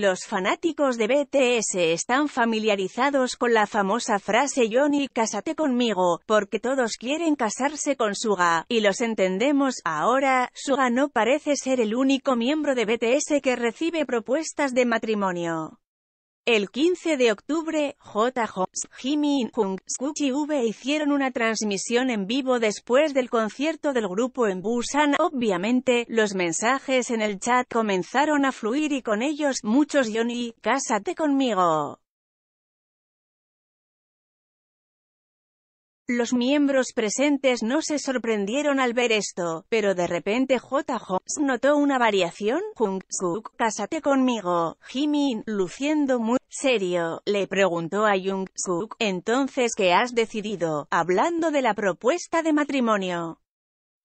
Los fanáticos de BTS están familiarizados con la famosa frase Johnny, cásate conmigo, porque todos quieren casarse con Suga, y los entendemos, ahora, Suga no parece ser el único miembro de BTS que recibe propuestas de matrimonio. El 15 de octubre, J. hope Jimmy y V hicieron una transmisión en vivo después del concierto del grupo en Busan. Obviamente, los mensajes en el chat comenzaron a fluir y con ellos, muchos Johnny, cásate conmigo. Los miembros presentes no se sorprendieron al ver esto, pero de repente J. Holmes notó una variación. Jung-suk, cásate conmigo. Jimin, luciendo muy serio, le preguntó a Jung-suk, entonces ¿qué has decidido? Hablando de la propuesta de matrimonio.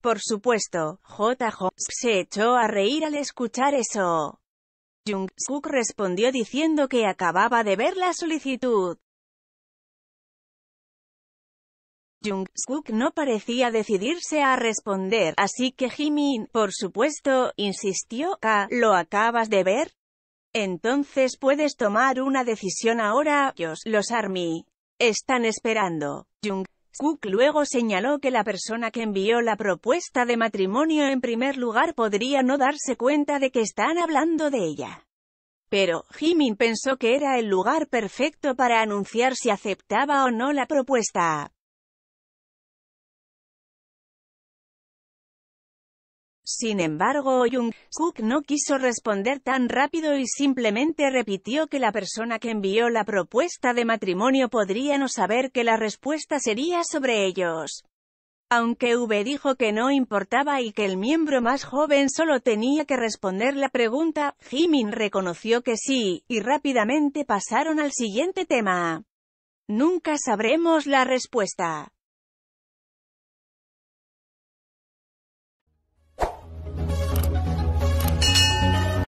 Por supuesto, J. Holmes se echó a reír al escuchar eso. Jung-suk respondió diciendo que acababa de ver la solicitud. jung no parecía decidirse a responder, así que Jimin, por supuesto, insistió, ka ah, ¿lo acabas de ver? Entonces puedes tomar una decisión ahora, ellos, los ARMY, están esperando. Jung Skook luego señaló que la persona que envió la propuesta de matrimonio en primer lugar podría no darse cuenta de que están hablando de ella. Pero, Jimin pensó que era el lugar perfecto para anunciar si aceptaba o no la propuesta. Sin embargo, Jung-Kook no quiso responder tan rápido y simplemente repitió que la persona que envió la propuesta de matrimonio podría no saber que la respuesta sería sobre ellos. Aunque V dijo que no importaba y que el miembro más joven solo tenía que responder la pregunta, Jimin reconoció que sí, y rápidamente pasaron al siguiente tema. Nunca sabremos la respuesta.